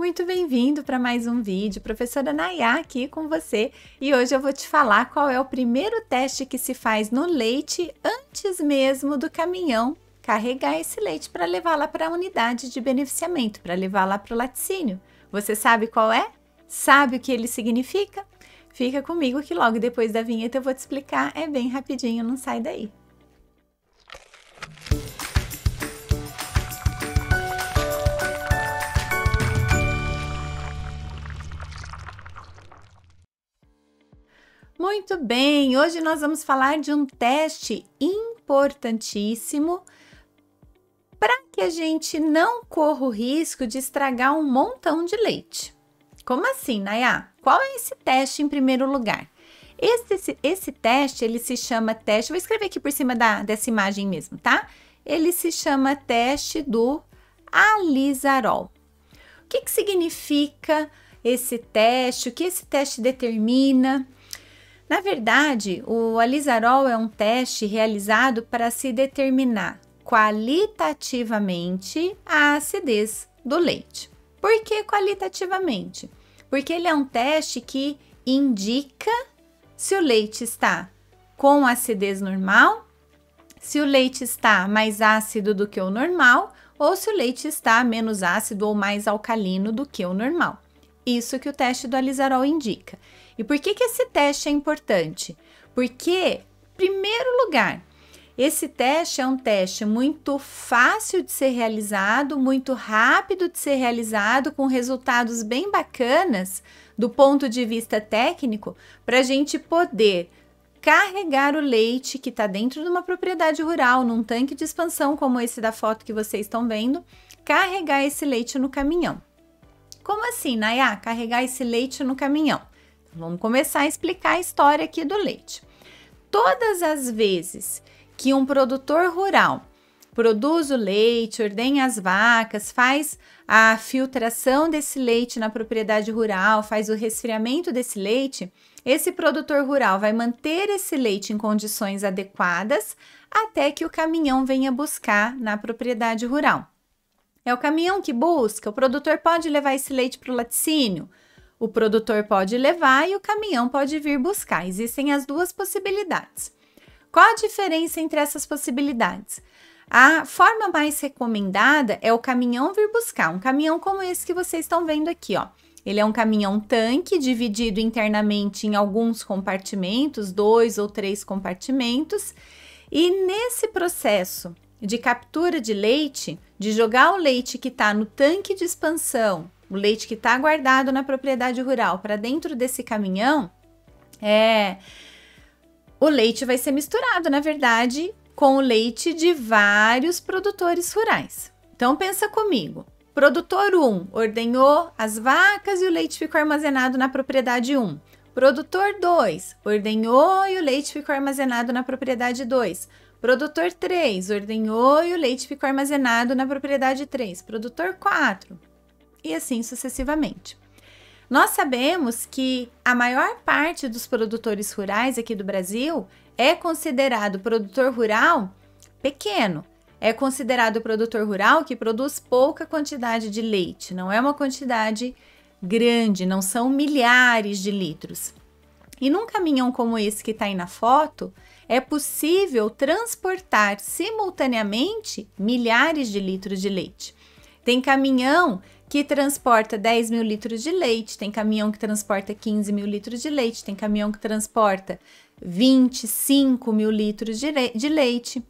Muito bem-vindo para mais um vídeo, professora Nayá aqui com você e hoje eu vou te falar qual é o primeiro teste que se faz no leite antes mesmo do caminhão carregar esse leite para levar lá para a unidade de beneficiamento, para levar lá para o laticínio. Você sabe qual é? Sabe o que ele significa? Fica comigo que logo depois da vinheta eu vou te explicar, é bem rapidinho, não sai daí. Muito bem, hoje nós vamos falar de um teste importantíssimo para que a gente não corra o risco de estragar um montão de leite. Como assim, Nayá? Qual é esse teste em primeiro lugar? Esse, esse, esse teste, ele se chama teste, vou escrever aqui por cima da, dessa imagem mesmo, tá? Ele se chama teste do alizarol. O que, que significa esse teste? O que esse teste determina? Na verdade, o alizarol é um teste realizado para se determinar qualitativamente a acidez do leite. Por que qualitativamente? Porque ele é um teste que indica se o leite está com acidez normal, se o leite está mais ácido do que o normal ou se o leite está menos ácido ou mais alcalino do que o normal. Isso que o teste do alizarol indica. E por que, que esse teste é importante? Porque, em primeiro lugar, esse teste é um teste muito fácil de ser realizado, muito rápido de ser realizado, com resultados bem bacanas do ponto de vista técnico, para a gente poder carregar o leite que está dentro de uma propriedade rural, num tanque de expansão como esse da foto que vocês estão vendo, carregar esse leite no caminhão. Como assim, Nayá? Carregar esse leite no caminhão? Vamos começar a explicar a história aqui do leite. Todas as vezes que um produtor rural produz o leite, ordenha as vacas, faz a filtração desse leite na propriedade rural, faz o resfriamento desse leite, esse produtor rural vai manter esse leite em condições adequadas até que o caminhão venha buscar na propriedade rural. É o caminhão que busca, o produtor pode levar esse leite para o laticínio, o produtor pode levar e o caminhão pode vir buscar. Existem as duas possibilidades. Qual a diferença entre essas possibilidades? A forma mais recomendada é o caminhão vir buscar. Um caminhão como esse que vocês estão vendo aqui, ó. Ele é um caminhão tanque dividido internamente em alguns compartimentos, dois ou três compartimentos. E nesse processo de captura de leite, de jogar o leite que está no tanque de expansão o leite que está guardado na propriedade rural para dentro desse caminhão, é, o leite vai ser misturado, na verdade, com o leite de vários produtores rurais. Então pensa comigo. Produtor 1 ordenhou as vacas e o leite ficou armazenado na propriedade 1. Produtor 2 ordenhou e o leite ficou armazenado na propriedade 2. Produtor 3 ordenhou e o leite ficou armazenado na propriedade 3. Produtor 4 e assim sucessivamente. Nós sabemos que a maior parte dos produtores rurais aqui do Brasil é considerado produtor rural pequeno. É considerado produtor rural que produz pouca quantidade de leite, não é uma quantidade grande, não são milhares de litros. E num caminhão como esse que está aí na foto, é possível transportar simultaneamente milhares de litros de leite. Tem caminhão que transporta 10 mil litros de leite, tem caminhão que transporta 15 mil litros de leite, tem caminhão que transporta 25 mil litros de, de leite.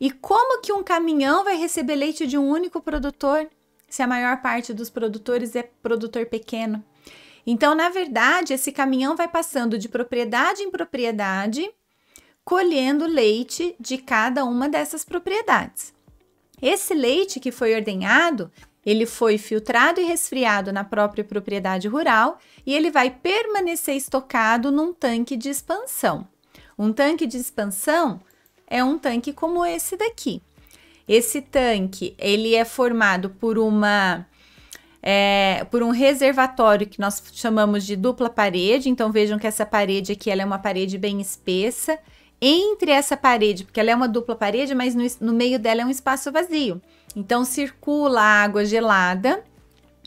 E como que um caminhão vai receber leite de um único produtor, se a maior parte dos produtores é produtor pequeno? Então, na verdade, esse caminhão vai passando de propriedade em propriedade, colhendo leite de cada uma dessas propriedades. Esse leite que foi ordenhado ele foi filtrado e resfriado na própria propriedade rural e ele vai permanecer estocado num tanque de expansão. Um tanque de expansão é um tanque como esse daqui. Esse tanque ele é formado por uma é, por um reservatório que nós chamamos de dupla parede. Então vejam que essa parede aqui ela é uma parede bem espessa entre essa parede, porque ela é uma dupla parede, mas no, no meio dela é um espaço vazio. Então circula a água gelada,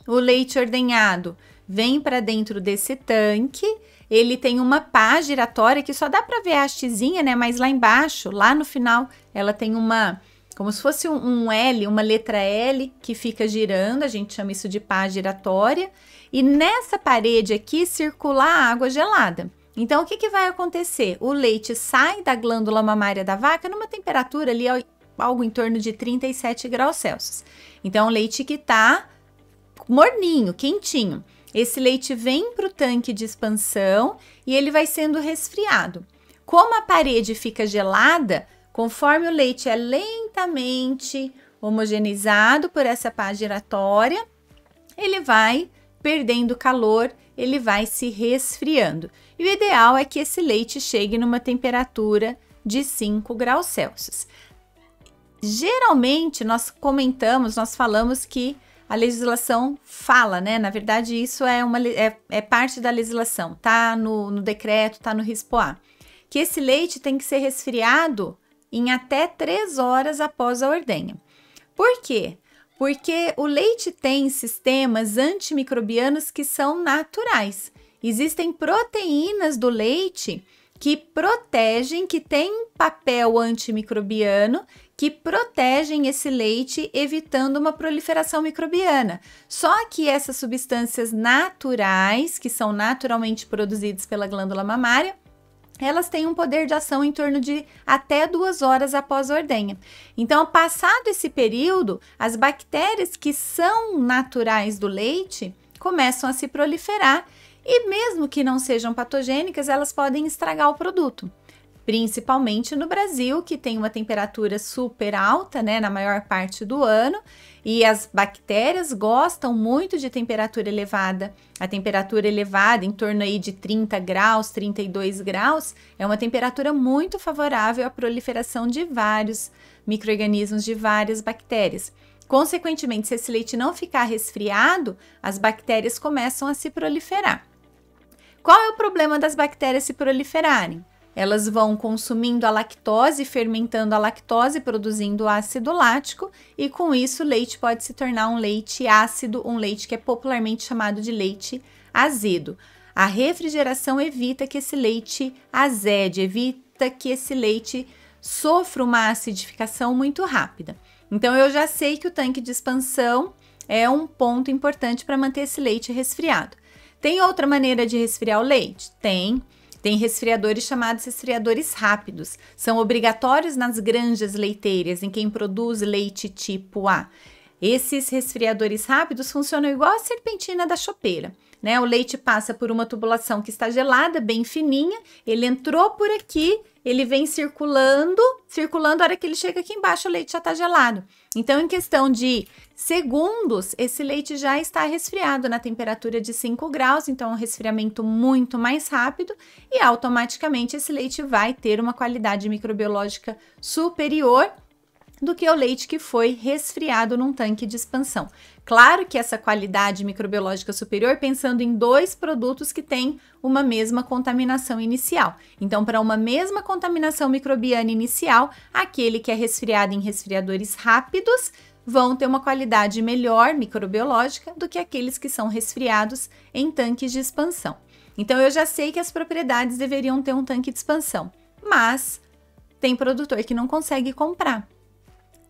o leite ordenhado vem para dentro desse tanque. Ele tem uma pá giratória que só dá para ver a hastezinha, né? Mas lá embaixo, lá no final, ela tem uma como se fosse um, um, L, uma letra L que fica girando, a gente chama isso de pá giratória, e nessa parede aqui circula a água gelada. Então, o que, que vai acontecer? O leite sai da glândula mamária da vaca numa temperatura ali algo em torno de 37 graus Celsius. Então, é leite que está morninho, quentinho. Esse leite vem para o tanque de expansão e ele vai sendo resfriado. Como a parede fica gelada, conforme o leite é lentamente homogeneizado por essa pá giratória, ele vai perdendo calor, ele vai se resfriando. E o ideal é que esse leite chegue numa temperatura de 5 graus Celsius. Geralmente nós comentamos, nós falamos que a legislação fala, né? Na verdade, isso é uma é, é parte da legislação, tá no, no decreto, tá no RISPOA, que esse leite tem que ser resfriado em até 3 horas após a ordenha. Por quê? Porque o leite tem sistemas antimicrobianos que são naturais. Existem proteínas do leite que protegem, que têm papel antimicrobiano, que protegem esse leite, evitando uma proliferação microbiana. Só que essas substâncias naturais, que são naturalmente produzidas pela glândula mamária, elas têm um poder de ação em torno de até duas horas após a ordenha. Então, passado esse período, as bactérias que são naturais do leite começam a se proliferar e, mesmo que não sejam patogênicas, elas podem estragar o produto principalmente no Brasil, que tem uma temperatura super alta, né, na maior parte do ano, e as bactérias gostam muito de temperatura elevada. A temperatura elevada, em torno aí de 30 graus, 32 graus, é uma temperatura muito favorável à proliferação de vários microrganismos de várias bactérias. Consequentemente, se esse leite não ficar resfriado, as bactérias começam a se proliferar. Qual é o problema das bactérias se proliferarem? Elas vão consumindo a lactose, fermentando a lactose, produzindo ácido lático, e com isso o leite pode se tornar um leite ácido, um leite que é popularmente chamado de leite azedo. A refrigeração evita que esse leite azede, evita que esse leite sofra uma acidificação muito rápida. Então eu já sei que o tanque de expansão é um ponto importante para manter esse leite resfriado. Tem outra maneira de resfriar o leite? Tem tem resfriadores chamados resfriadores rápidos. São obrigatórios nas granjas leiteiras, em quem produz leite tipo A. Esses resfriadores rápidos funcionam igual a serpentina da chopeira. Né? O leite passa por uma tubulação que está gelada, bem fininha, ele entrou por aqui, ele vem circulando, circulando a hora que ele chega aqui embaixo, o leite já está gelado. Então, em questão de segundos, esse leite já está resfriado na temperatura de 5 graus, então é um resfriamento muito mais rápido e automaticamente esse leite vai ter uma qualidade microbiológica superior do que o leite que foi resfriado num tanque de expansão. Claro que essa qualidade microbiológica superior pensando em dois produtos que têm uma mesma contaminação inicial. Então, para uma mesma contaminação microbiana inicial, aquele que é resfriado em resfriadores rápidos vão ter uma qualidade melhor microbiológica do que aqueles que são resfriados em tanques de expansão. Então eu já sei que as propriedades deveriam ter um tanque de expansão, mas tem produtor que não consegue comprar.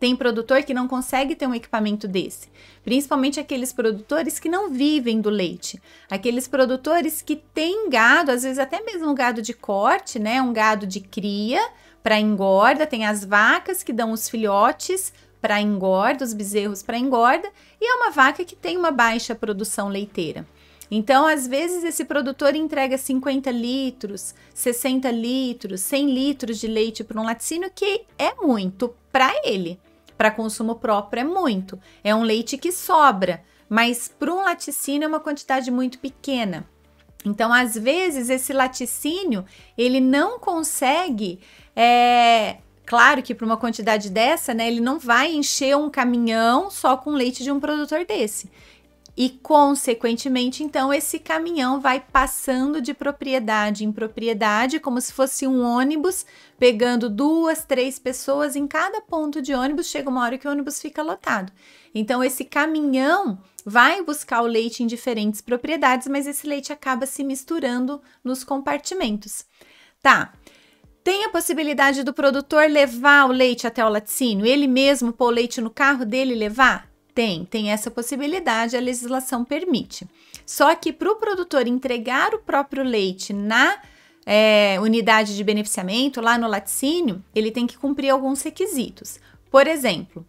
Tem produtor que não consegue ter um equipamento desse, principalmente aqueles produtores que não vivem do leite, aqueles produtores que têm gado, às vezes até mesmo um gado de corte, né, um gado de cria para engorda, tem as vacas que dão os filhotes para engorda, os bezerros para engorda, e é uma vaca que tem uma baixa produção leiteira. Então, às vezes, esse produtor entrega 50 litros, 60 litros, 100 litros de leite para um laticínio, que é muito para ele para consumo próprio é muito. É um leite que sobra, mas para um laticínio é uma quantidade muito pequena. Então, às vezes, esse laticínio ele não consegue. É... Claro que para uma quantidade dessa, né, ele não vai encher um caminhão só com leite de um produtor desse. E, consequentemente, então, esse caminhão vai passando de propriedade em propriedade, como se fosse um ônibus, pegando duas, três pessoas em cada ponto de ônibus. Chega uma hora que o ônibus fica lotado. Então, esse caminhão vai buscar o leite em diferentes propriedades, mas esse leite acaba se misturando nos compartimentos. Tá. Tem a possibilidade do produtor levar o leite até o laticínio, ele mesmo pôr o leite no carro dele e levar? Tem, tem essa possibilidade, a legislação permite. Só que para o produtor entregar o próprio leite na é, unidade de beneficiamento, lá no laticínio, ele tem que cumprir alguns requisitos. Por exemplo,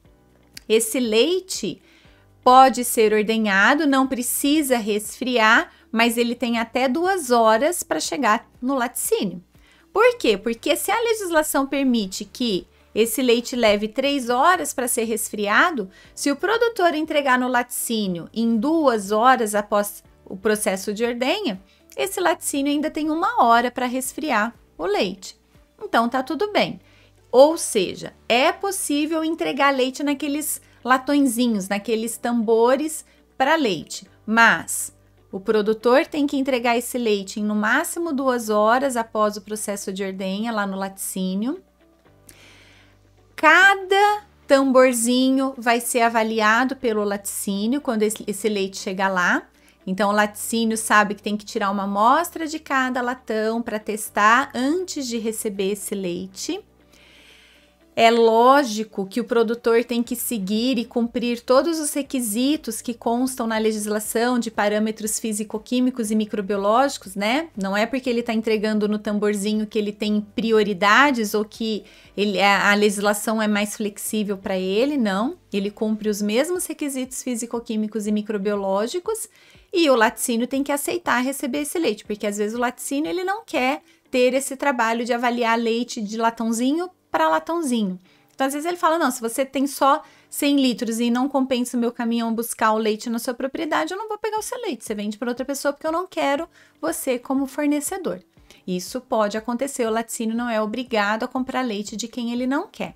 esse leite pode ser ordenhado, não precisa resfriar, mas ele tem até duas horas para chegar no laticínio. Por quê? Porque se a legislação permite que esse leite leve 3 horas para ser resfriado, se o produtor entregar no laticínio em 2 horas após o processo de ordenha, esse laticínio ainda tem uma hora para resfriar o leite. Então tá tudo bem. Ou seja, é possível entregar leite naqueles latõezinhos, naqueles tambores para leite, mas o produtor tem que entregar esse leite em no máximo duas horas após o processo de ordenha lá no laticínio cada tamborzinho vai ser avaliado pelo laticínio quando esse leite chegar lá. Então, o laticínio sabe que tem que tirar uma amostra de cada latão para testar antes de receber esse leite é lógico que o produtor tem que seguir e cumprir todos os requisitos que constam na legislação de parâmetros físico-químicos e microbiológicos, né? Não é porque ele está entregando no tamborzinho que ele tem prioridades ou que ele, a legislação é mais flexível para ele, não. Ele cumpre os mesmos requisitos físico-químicos e microbiológicos e o laticínio tem que aceitar receber esse leite, porque às vezes o laticínio ele não quer ter esse trabalho de avaliar leite de latãozinho para latãozinho. Então, às vezes ele fala: não, se você tem só 100 litros e não compensa o meu caminhão buscar o leite na sua propriedade, eu não vou pegar o seu leite, você vende para outra pessoa porque eu não quero você como fornecedor. Isso pode acontecer, o laticínio não é obrigado a comprar leite de quem ele não quer.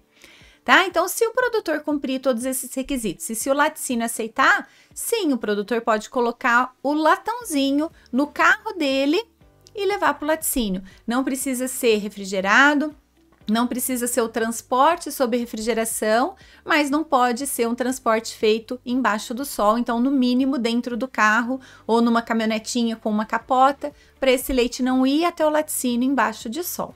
Tá? Então, se o produtor cumprir todos esses requisitos e se o laticínio aceitar, sim, o produtor pode colocar o latãozinho no carro dele e levar para o laticínio. Não precisa ser refrigerado, não precisa ser o transporte sob refrigeração, mas não pode ser um transporte feito embaixo do sol, então no mínimo dentro do carro ou numa caminhonetinha com uma capota, para esse leite não ir até o laticínio embaixo de sol.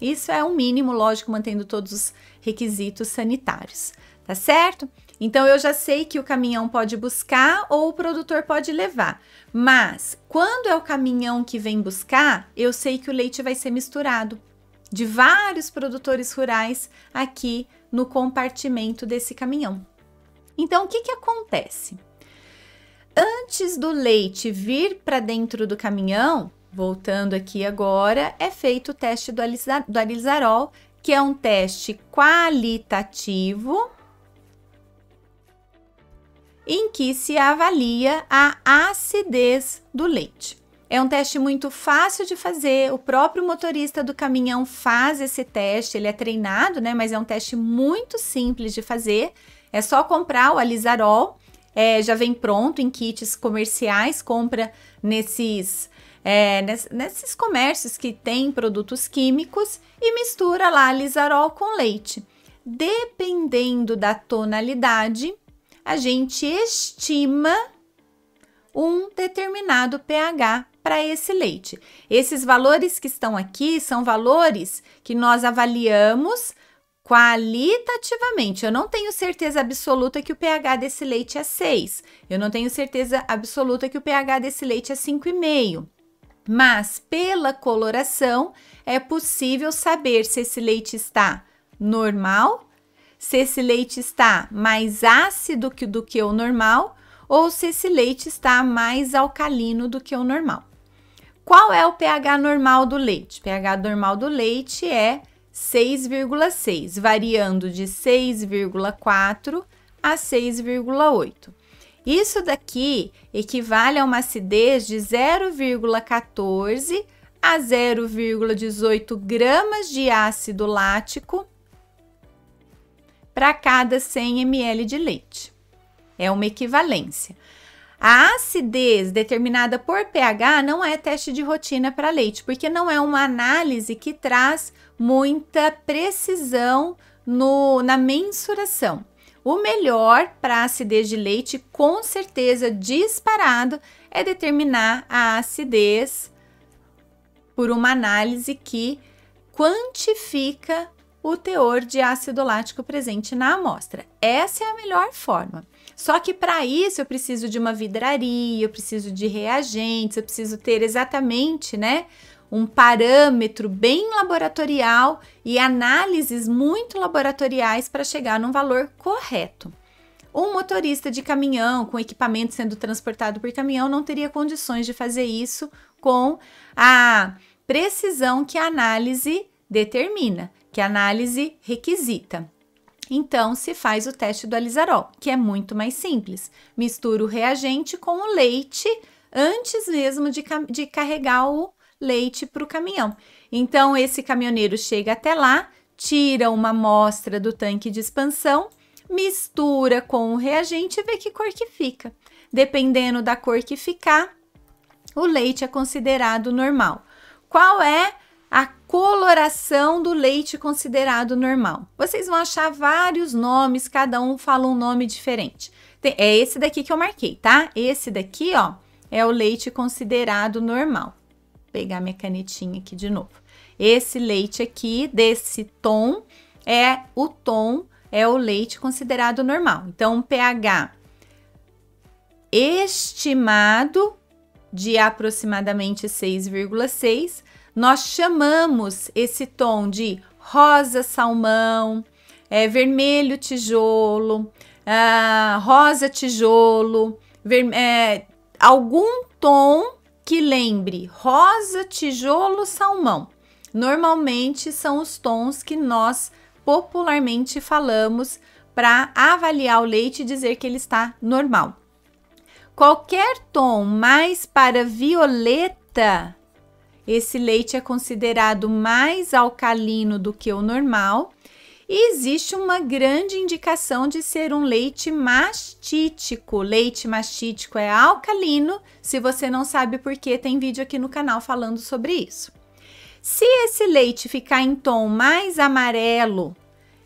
Isso é um mínimo, lógico, mantendo todos os requisitos sanitários, tá certo? Então eu já sei que o caminhão pode buscar ou o produtor pode levar. Mas quando é o caminhão que vem buscar, eu sei que o leite vai ser misturado de vários produtores rurais aqui no compartimento desse caminhão. Então, o que, que acontece? Antes do leite vir para dentro do caminhão, voltando aqui agora, é feito o teste do, alisar, do alisarol, que é um teste qualitativo em que se avalia a acidez do leite. É um teste muito fácil de fazer, o próprio motorista do caminhão faz esse teste, ele é treinado, né? Mas é um teste muito simples de fazer. É só comprar o alizarol, é, já vem pronto em kits comerciais, compra nesses é, nesses comércios que tem produtos químicos e mistura lá alizarol com leite. Dependendo da tonalidade, a gente estima um determinado pH para esse leite. Esses valores que estão aqui são valores que nós avaliamos qualitativamente. Eu não tenho certeza absoluta que o pH desse leite é 6. Eu não tenho certeza absoluta que o pH desse leite é 5,5. Mas pela coloração é possível saber se esse leite está normal, se esse leite está mais ácido que, do que o normal ou se esse leite está mais alcalino do que o normal. Qual é o pH normal do leite? O pH normal do leite é 6,6, variando de 6,4 a 6,8. Isso daqui equivale a uma acidez de 0,14 a 0,18 gramas de ácido lático para cada 100 ml de leite. É uma equivalência. A acidez determinada por pH não é teste de rotina para leite, porque não é uma análise que traz muita precisão no, na mensuração. O melhor para acidez de leite, com certeza disparado, é determinar a acidez por uma análise que quantifica o teor de ácido lático presente na amostra. Essa é a melhor forma. Só que para isso eu preciso de uma vidraria, eu preciso de reagentes, eu preciso ter exatamente, né, um parâmetro bem laboratorial e análises muito laboratoriais para chegar num valor correto. Um motorista de caminhão com equipamento sendo transportado por caminhão não teria condições de fazer isso com a precisão que a análise determina que a é análise requisita. Então, se faz o teste do alizarol, que é muito mais simples. Mistura o reagente com o leite antes mesmo de, de carregar o leite para o caminhão. Então, esse caminhoneiro chega até lá, tira uma amostra do tanque de expansão, mistura com o reagente e vê que cor que fica. Dependendo da cor que ficar, o leite é considerado normal. Qual é a coloração do leite considerado normal. Vocês vão achar vários nomes, cada um fala um nome diferente. É esse daqui que eu marquei, tá? Esse daqui, ó, é o leite considerado normal. Vou pegar minha canetinha aqui de novo. Esse leite aqui, desse tom, é o tom, é o leite considerado normal. Então, pH estimado de aproximadamente 6,6, nós chamamos esse tom de rosa salmão, é, vermelho tijolo, ah, rosa tijolo, ver, é, algum tom que lembre rosa tijolo salmão. Normalmente são os tons que nós popularmente falamos para avaliar o leite e dizer que ele está normal. Qualquer tom mais para violeta, esse leite é considerado mais alcalino do que o normal e existe uma grande indicação de ser um leite mastítico. Leite mastítico é alcalino. Se você não sabe por que, tem vídeo aqui no canal falando sobre isso. Se esse leite ficar em tom mais amarelo,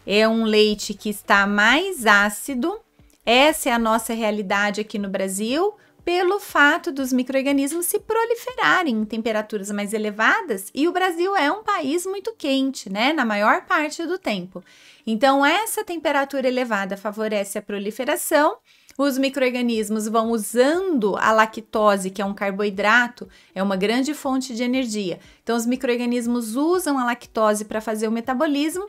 é um leite que está mais ácido. Essa é a nossa realidade aqui no Brasil, pelo fato dos microrganismos se proliferarem em temperaturas mais elevadas e o Brasil é um país muito quente, né, na maior parte do tempo. Então essa temperatura elevada favorece a proliferação. Os microrganismos vão usando a lactose, que é um carboidrato, é uma grande fonte de energia. Então os microrganismos usam a lactose para fazer o metabolismo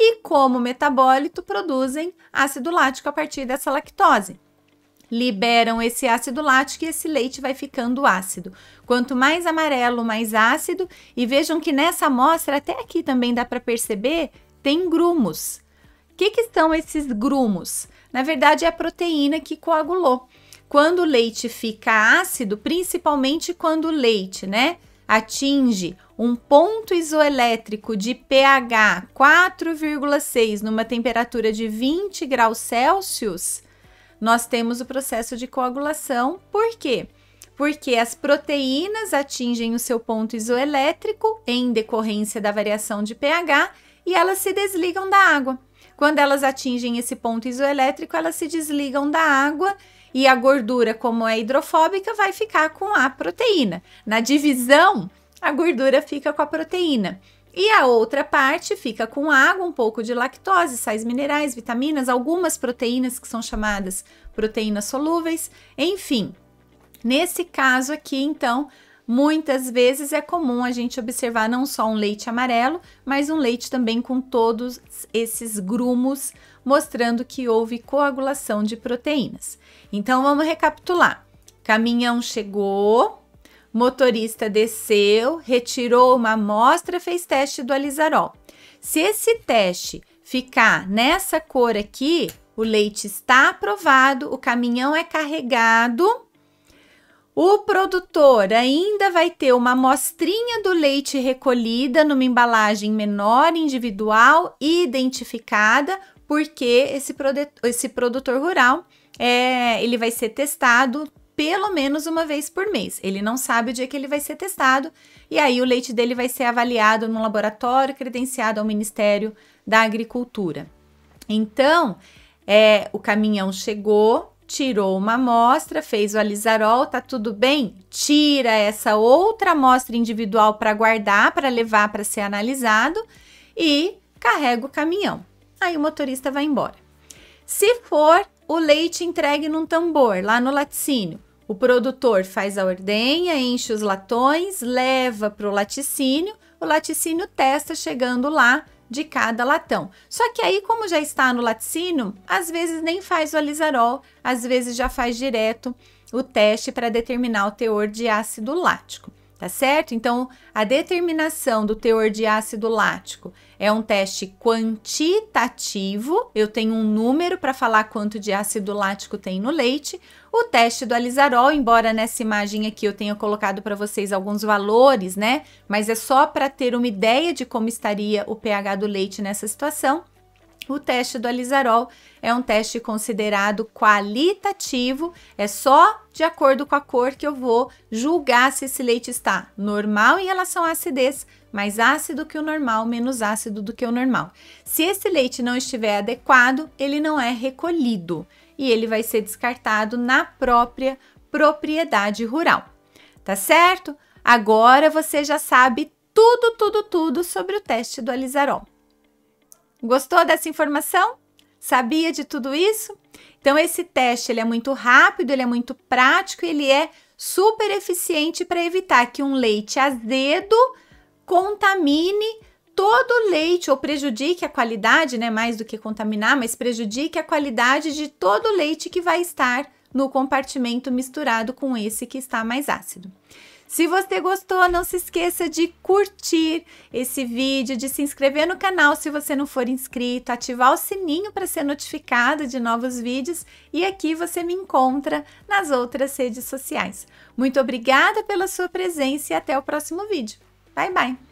e, como metabólito, produzem ácido lático a partir dessa lactose. Liberam esse ácido lático e esse leite vai ficando ácido. Quanto mais amarelo, mais ácido. E vejam que nessa amostra, até aqui também dá para perceber, tem grumos. O que, que são esses grumos? Na verdade, é a proteína que coagulou. Quando o leite fica ácido, principalmente quando o leite, né, atinge um ponto isoelétrico de pH 4,6 numa temperatura de 20 graus Celsius, nós temos o processo de coagulação. Por quê? Porque as proteínas atingem o seu ponto isoelétrico em decorrência da variação de pH e elas se desligam da água. Quando elas atingem esse ponto isoelétrico, elas se desligam da água e a gordura, como é hidrofóbica, vai ficar com a proteína. Na divisão a gordura fica com a proteína. E a outra parte fica com água, um pouco de lactose, sais minerais, vitaminas, algumas proteínas que são chamadas proteínas solúveis, enfim. Nesse caso aqui, então, muitas vezes é comum a gente observar não só um leite amarelo, mas um leite também com todos esses grumos, mostrando que houve coagulação de proteínas. Então vamos recapitular. Caminhão chegou, Motorista desceu, retirou uma amostra, fez teste do alizarol. Se esse teste ficar nessa cor aqui, o leite está aprovado, o caminhão é carregado. O produtor ainda vai ter uma amostrinha do leite recolhida numa embalagem menor, individual e identificada, porque esse, esse produtor rural é, ele vai ser testado pelo menos uma vez por mês. Ele não sabe o dia que ele vai ser testado e aí o leite dele vai ser avaliado num laboratório credenciado ao Ministério da Agricultura. Então, é, o caminhão chegou, tirou uma amostra, fez o alizarol, tá tudo bem? Tira essa outra amostra individual para guardar, para levar para ser analisado e carrega o caminhão. Aí o motorista vai embora. Se for o leite entregue num tambor lá no laticínio, o produtor faz a ordenha, enche os latões, leva para o laticínio, o laticínio testa chegando lá de cada latão. Só que aí, como já está no laticínio, às vezes nem faz o alizarol, às vezes já faz direto o teste para determinar o teor de ácido lático tá certo? Então, a determinação do teor de ácido lático é um teste quantitativo. Eu tenho um número para falar quanto de ácido lático tem no leite. O teste do alizarol embora nessa imagem aqui eu tenha colocado para vocês alguns valores, né? Mas é só para ter uma ideia de como estaria o pH do leite nessa situação. O teste do alizarol é um teste considerado qualitativo, é só de acordo com a cor que eu vou julgar se esse leite está normal em relação à acidez, mais ácido que o normal, menos ácido do que o normal. Se esse leite não estiver adequado, ele não é recolhido e ele vai ser descartado na própria propriedade rural. Tá certo? Agora você já sabe tudo, tudo, tudo sobre o teste do alizarol. Gostou dessa informação? Sabia de tudo isso? Então esse teste ele é muito rápido, ele é muito prático, ele é super eficiente para evitar que um leite azedo contamine todo o leite ou prejudique a qualidade, né, mais do que contaminar, mas prejudique a qualidade de todo o leite que vai estar no compartimento misturado com esse que está mais ácido. Se você gostou, não se esqueça de curtir esse vídeo, de se inscrever no canal se você não for inscrito, ativar o sininho para ser notificado de novos vídeos e aqui você me encontra nas outras redes sociais. Muito obrigada pela sua presença e até o próximo vídeo. Bye, bye!